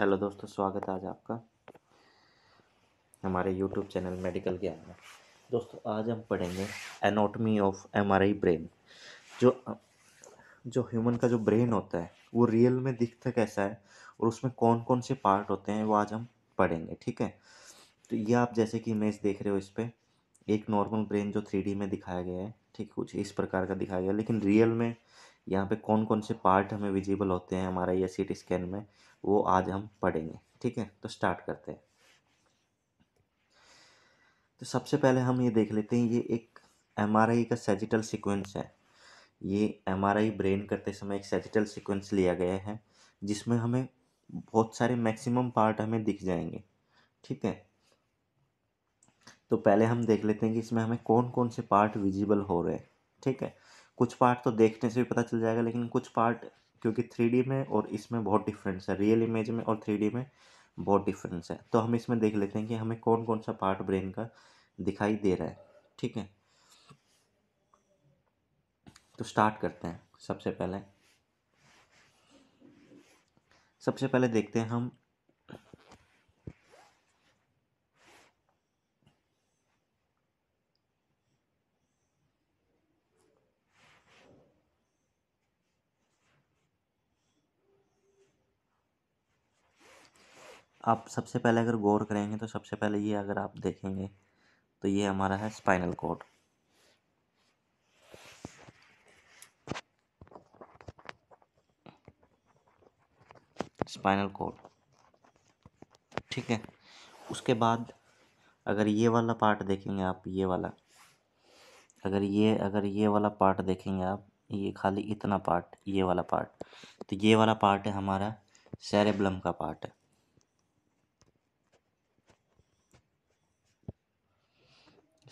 hello दोस्तों स्वागत है आज आपका हमारे यूट्यूब चैनल मेडिकल ज्ञान में दोस्तों आज हम पढ़ेंगे एनाटॉमी ऑफ एमआरआई ब्रेन जो जो ह्यूमन का जो ब्रेन होता है वो रियल में दिखता कैसा है और उसमें कौन कौन से पार्ट होते हैं वो आज हम पढ़ेंगे ठीक है तो ये आप जैसे कि इमेज देख रहे हो इस पर एक नॉर्मल ब्रेन जो थ्री में दिखाया गया है ठीक कुछ इस प्रकार का दिखाया गया लेकिन रियल में यहाँ पे कौन कौन से पार्ट हमें विजिबल होते हैं हमारा ये सी स्कैन में वो आज हम पढ़ेंगे ठीक है तो स्टार्ट करते हैं तो सबसे पहले हम ये देख लेते हैं ये एक एम का सेजिटल सिक्वेंस है ये एम ब्रेन करते समय एक सेजिटल सिक्वेंस लिया गया है जिसमें हमें बहुत सारे मैक्सिमम पार्ट हमें दिख जाएंगे ठीक है तो पहले हम देख लेते हैं कि इसमें हमें कौन कौन से पार्ट विजिबल हो रहे हैं ठीक है कुछ पार्ट तो देखने से भी पता चल जाएगा लेकिन कुछ पार्ट क्योंकि थ्री में और इसमें बहुत डिफरेंस है रियल इमेज में और थ्री में बहुत डिफरेंस है तो हम इसमें देख लेते हैं कि हमें कौन कौन सा पार्ट ब्रेन का दिखाई दे रहा है ठीक है तो स्टार्ट करते हैं सबसे पहले सबसे पहले देखते हैं हम आप सबसे पहले अगर गौर करेंगे तो सबसे पहले ये अगर आप देखेंगे तो ये हमारा है स्पाइनल कोड स्पाइनल कोड ठीक है उसके बाद अगर ये वाला पार्ट देखेंगे आप ये वाला अगर ये अगर ये वाला पार्ट देखेंगे आप ये खाली इतना पार्ट ये वाला पार्ट तो ये वाला पार्ट है हमारा सेरेब्लम का पार्ट है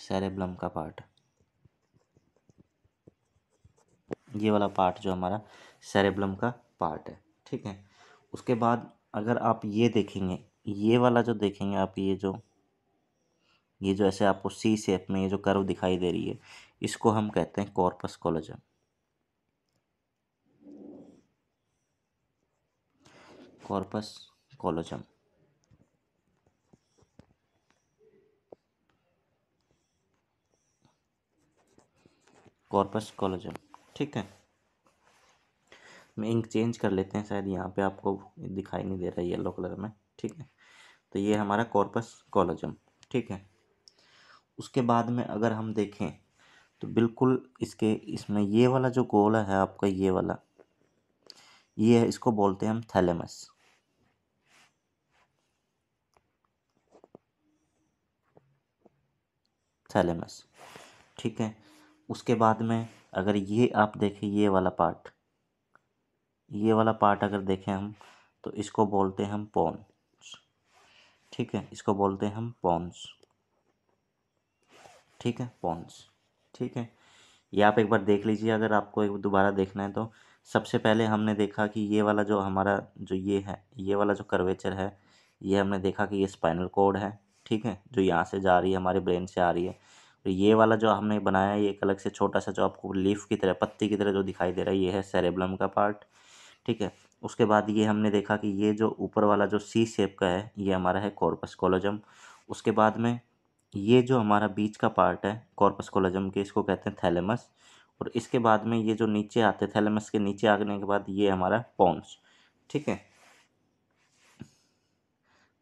सेरेब्लम का पार्ट ये वाला पार्ट जो हमारा सेरेब्लम का पार्ट है ठीक है उसके बाद अगर आप ये देखेंगे ये वाला जो देखेंगे आप ये जो ये जो ऐसे आपको सी सेप में ये जो कर्व दिखाई दे रही है इसको हम कहते हैं corpus callosum corpus callosum corpus callosum ठीक है मैं इंक चेंज कर लेते हैं शायद यहाँ पे आपको दिखाई नहीं दे रहा येलो कलर में ठीक है तो ये हमारा कॉर्पस कॉलोजम ठीक है उसके बाद में अगर हम देखें तो बिल्कुल इसके इसमें ये वाला जो गोला है आपका ये वाला ये है इसको बोलते हैं हम थैलेमस थैलेमस ठीक है उसके बाद में अगर ये आप देखें ये वाला पार्ट ये वाला पार्ट अगर देखें हम तो इसको बोलते हैं हम पॉन्स ठीक है इसको बोलते हैं हम पॉन्स ठीक है पॉन्स ठीक है ये आप एक बार देख लीजिए अगर आपको एक दोबारा देखना है तो सबसे पहले हमने देखा कि ये वाला जो हमारा जो ये है ये वाला जो कर्वेचर है ये हमने देखा कि ये स्पाइनल कोड है ठीक है जो यहाँ से जा रही है हमारे ब्रेन से आ रही है तो ये वाला जो हमने बनाया है ये एक अलग से छोटा सा जो आपको लीफ की तरह पत्ती की तरह जो दिखाई दे रहा है ये है सेरेब्लम का पार्ट ठीक है उसके बाद ये हमने देखा कि ये जो ऊपर वाला जो सी शेप का है ये हमारा है कॉर्पस कोलोजम उसके बाद में ये जो हमारा बीच का पार्ट है कॉर्पस कोलोजम के इसको कहते हैं थैलेमस और इसके बाद में ये जो नीचे आते हैं थैलेमस के नीचे आने के बाद ये हमारा पॉन्स ठीक है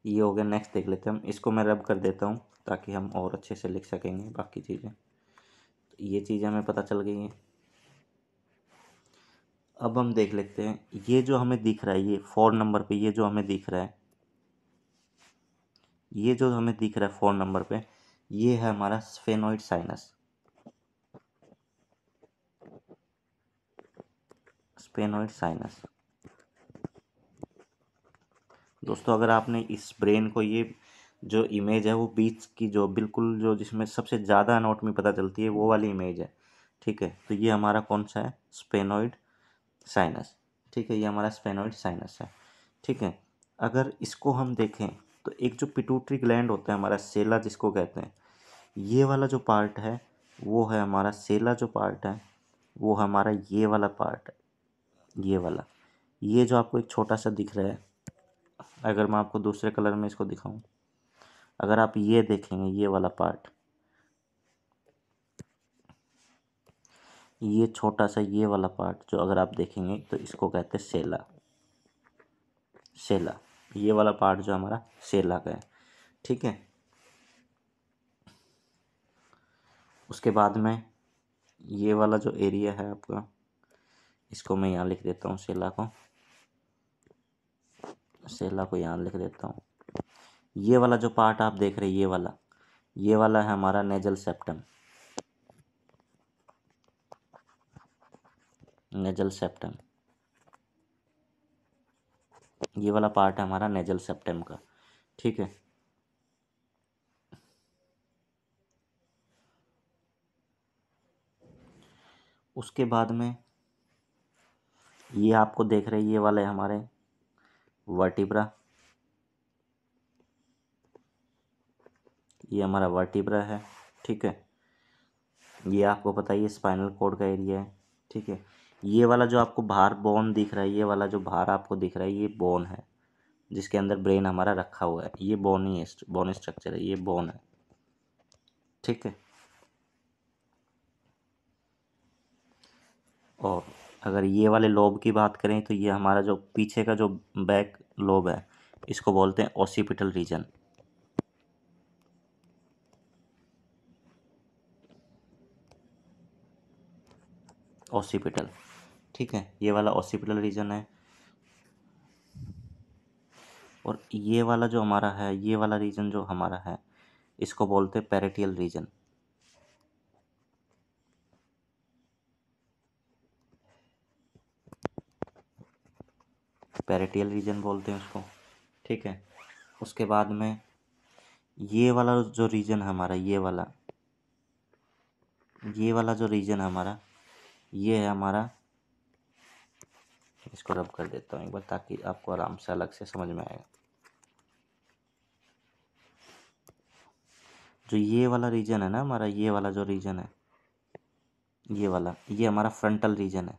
ये हो गया नेक्स्ट देख लेते हैं हम इसको मैं रब कर देता हूँ ताकि हम और अच्छे से लिख सकेंगे बाकी चीज़ें तो ये चीजें हमें पता चल गई हैं अब हम देख लेते हैं ये जो हमें दिख रहा है ये फोर नंबर पे ये जो हमें दिख रहा है ये जो हमें दिख रहा है फोर नंबर पे ये है हमारा स्फेनोइड साइनस स्पेनोइड साइनस दोस्तों अगर आपने इस ब्रेन को ये जो इमेज है वो बीच की जो बिल्कुल जो जिसमें सबसे ज़्यादा में पता चलती है वो वाली इमेज है ठीक है तो ये हमारा कौन सा है स्पेनोइड साइनस ठीक है ये हमारा स्पेनोइड साइनस है ठीक है अगर इसको हम देखें तो एक जो पिटूटरी ग्लैंड होता है हमारा सेला जिसको कहते हैं ये वाला जो पार्ट है वो है हमारा सेला जो पार्ट है वो हमारा ये वाला पार्ट है ये वाला ये जो आपको एक छोटा सा दिख रहा है अगर मैं आपको दूसरे कलर में इसको दिखाऊं अगर आप ये देखेंगे ये वाला पार्ट ये छोटा सा ये वाला पार्ट जो अगर आप देखेंगे तो इसको कहते हैं सेला सेला ये वाला पार्ट जो हमारा सेला का है ठीक है उसके बाद में ये वाला जो एरिया है आपका इसको मैं यहाँ लिख देता हूँ सेला को सेला को यहाँ लिख देता हूँ ये वाला जो पार्ट आप देख रहे हैं ये वाला ये वाला है हमारा नेजल सेप्टम नेजल सेप्टम ये वाला पार्ट है हमारा नेजल सेप्टम का ठीक है उसके बाद में ये आपको देख रहे ये वाले हमारे वर्टिब्रा ये हमारा वर्टिब्रा है ठीक है ये आपको पता ही स्पाइनल कोड का एरिया है ठीक है ये वाला जो आपको भार बोन दिख रहा है ये वाला जो भार आपको दिख रहा है ये बोन है जिसके अंदर ब्रेन हमारा रखा हुआ है ये बोन ही बोन स्ट्रक्चर है ये बोन है ठीक है और अगर ये वाले लोब की बात करें तो ये हमारा जो पीछे का जो बैक लोब है इसको बोलते हैं ओसीपिटल रीजन ऑसिपिटल ठीक है ये वाला ऑसिपिटल रीजन है और ये वाला जो हमारा है ये वाला रीजन जो हमारा है इसको बोलते हैं पेरेटियल रीजन पेरेटियल रीजन बोलते हैं उसको ठीक है उसके बाद में ये वाला जो रीजन है हमारा ये वाला ये वाला जो रीजन है हमारा ये है हमारा इसको रब कर देता हूँ एक बार ताकि आपको आराम से अलग से समझ में आएगा जो ये वाला रीजन है ना हमारा ये वाला जो रीजन है ये वाला ये हमारा फ्रंटल रीजन है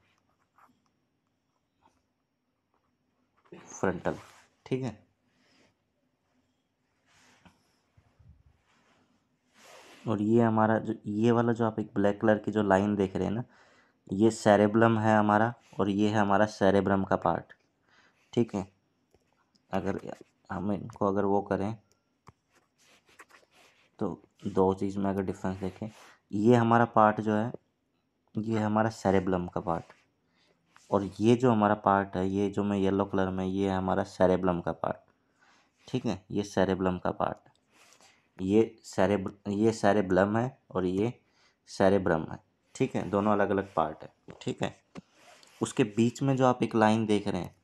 फ्रंटल ठीक है और ये हमारा जो ये वाला जो आप एक ब्लैक कलर की जो लाइन देख रहे हैं ना ये सेरेब्लम है हमारा और ये है हमारा सेरेब्रम का पार्ट ठीक है अगर हम इनको अगर वो करें तो दो चीज़ में अगर डिफरेंस देखें ये हमारा पार्ट जो है ये हमारा सेरेब्लम का पार्ट और ये जो हमारा पार्ट है ये जो मैं येलो कलर में ये है हमारा सेरेब्लम का पार्ट ठीक है ये सेरेब्लम का पार्ट ये सेरेब ये सेरेब्लम है और ये सेरेब्रम है ठीक है दोनों अलग अलग पार्ट है ठीक है उसके बीच में जो आप एक लाइन देख रहे हैं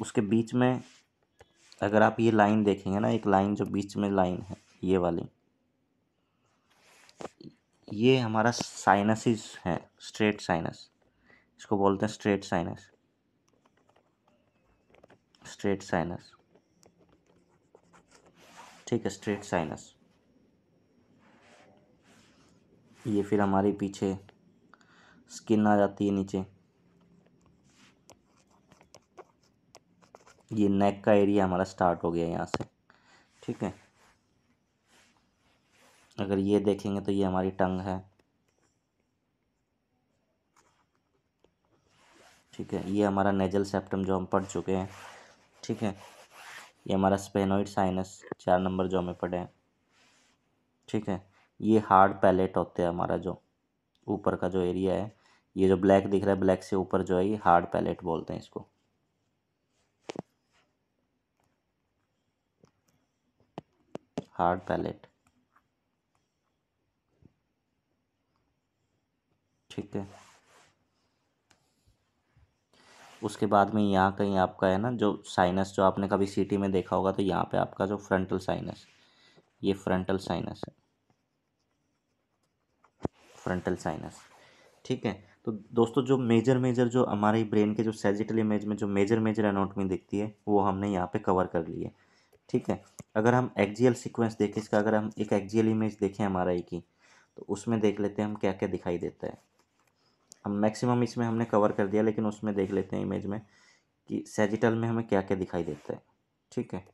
उसके बीच में अगर आप ये लाइन देखेंगे ना एक लाइन जो बीच में लाइन है ये वाली ये हमारा साइनसिस है स्ट्रेट साइनस इसको बोलते हैं स्ट्रेट साइनस स्ट्रेट साइनस ठीक है स्ट्रेट साइनस ये फिर हमारे पीछे स्किन आ जाती है नीचे ये नेक का एरिया हमारा स्टार्ट हो गया यहाँ से ठीक है अगर ये देखेंगे तो ये हमारी टंग है ठीक है ये हमारा नेजल सेप्टम जो हम पढ़ चुके हैं ठीक है ये हमारा स्पेनोइड साइनस चार नंबर जो हमें पढ़े हैं ठीक है ये हार्ड पैलेट होते हैं हमारा जो ऊपर का जो एरिया है ये जो ब्लैक दिख रहा है ब्लैक से ऊपर जो है ये हार्ड पैलेट बोलते हैं इसको हार्ड पैलेट ठीक है उसके बाद में यहाँ कहीं आपका है ना जो साइनस जो आपने कभी सिटी में देखा होगा तो यहाँ पे आपका जो फ्रंटल साइनस ये फ्रंटल साइनस है फ्रंटल साइनस ठीक है तो दोस्तों जो मेजर मेजर जो हमारे ब्रेन के जो सेजिटल इमेज में जो मेजर मेजर एनाटमी दिखती है वो हमने यहाँ पे कवर कर ली है ठीक है अगर हम एक्जियल सीक्वेंस देखें इसका अगर हम एक एक्जियल इमेज देखें हमारा ही की तो उसमें देख लेते हैं हम क्या क्या दिखाई देता है हम मैक्सिमम इसमें हमने कवर कर दिया लेकिन उसमें देख लेते हैं इमेज में कि सेजिटल में हमें क्या क्या दिखाई देता है ठीक है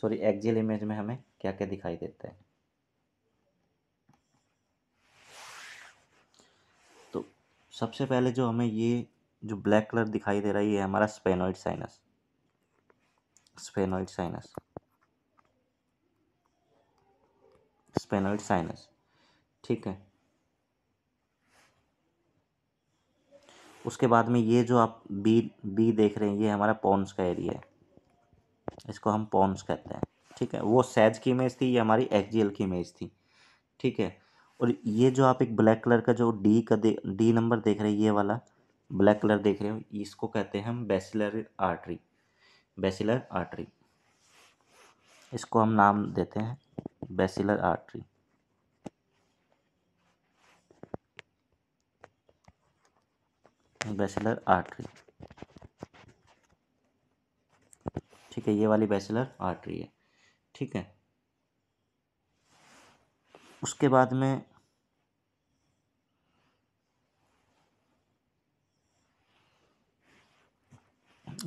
सॉरी एक्जियल इमेज में हमें क्या क्या दिखाई देता है सबसे पहले जो हमें ये जो ब्लैक कलर दिखाई दे रहा है ये हमारा sphenoid sinus sphenoid sinus sphenoid sinus ठीक है उसके बाद में ये जो आप बी बी देख रहे हैं ये हमारा पॉन्स का एरिया है इसको हम पॉन्स कहते हैं ठीक है वो सैज की इमेज थी ये हमारी एक्जीएल की इमेज थी ठीक है और ये जो आप एक ब्लैक कलर का जो डी का दे डी नंबर देख रहे हैं ये वाला ब्लैक कलर देख रहे हो इसको कहते हैं हम बेसिलर आर्टरी बेसिलर आर्टरी इसको हम नाम देते हैं बेसिलर आर्टरी बेसिलर आर्टरी ठीक है ये वाली बेसिलर आर्टरी है ठीक है उसके बाद में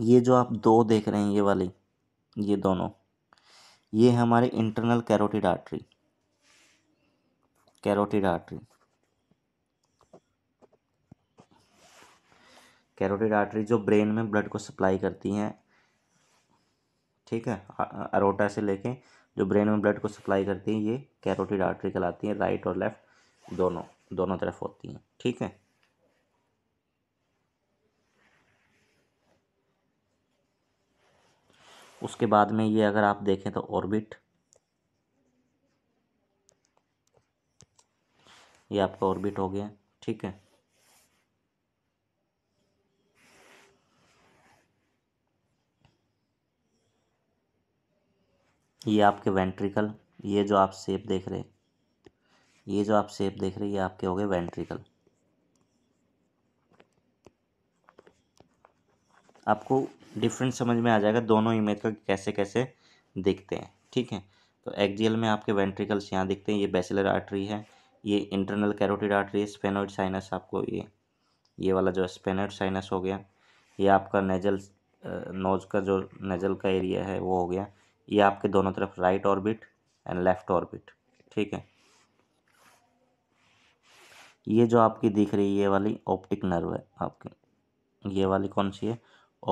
ये जो आप दो देख रहे हैं ये वाली ये दोनों ये हमारे internal carotid artery carotid artery carotid artery जो ब्रेन में ब्लड को सप्लाई करती हैं ठीक है अरोटा से लेके जो ब्रेन में ब्लड को सप्लाई करती हैं ये कैरोटिड आर्टरी कहलाती हैं राइट और लेफ्ट दोनों दोनों तरफ होती हैं ठीक है उसके बाद में ये अगर आप देखें तो ऑर्बिट ये आपका ऑर्बिट हो गया ठीक है ये आपके वेंट्रिकल ये जो आप सेप देख रहे ये जो आप सेप देख रहे ये आपके हो गए वेंट्रिकल आपको डिफरेंट समझ में आ जाएगा दोनों इमेज का कैसे कैसे दिखते हैं ठीक है तो एक्जियल में आपके वेंट्रिकल्स यहाँ दिखते हैं ये बेसिलर आर्टरी है ये इंटरनल कैरोटिड आर्टरी है स्पेनोइड साइनस आपको ये ये वाला जो स्पेनोइड साइनस हो गया ये आपका नेजल नोज का जो नेजल का एरिया है वो हो गया ये आपके दोनों तरफ right orbit and left orbit ठीक है ये जो आपकी दिख रही है ये वाली ऑप्टिक नर्व है आपकी ये वाली कौन सी है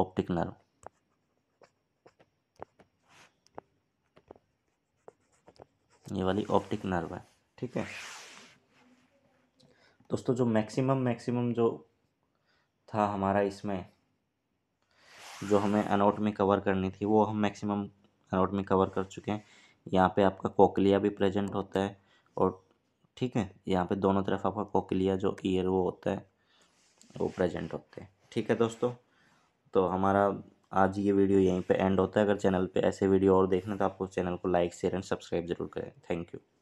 ऑप्टिक नर्व ये वाली ऑप्टिक नर्व है ठीक है दोस्तों जो मैक्सिमम मैक्सिमम जो था हमारा इसमें जो हमें अनोट में कवर करनी थी वो हम मैक्सिमम अराउट में कवर कर चुके हैं यहाँ पे आपका कोकलिया भी प्रेजेंट होता है और ठीक है यहाँ पे दोनों तरफ आपका कोकलिया जो ईयर वो होता है वो प्रेजेंट होते हैं ठीक है दोस्तों तो हमारा आज ये वीडियो यहीं पे एंड होता है अगर चैनल पे ऐसे वीडियो और देखना तो आपको चैनल को लाइक शेयर एंड सब्सक्राइब जरूर करें थैंक यू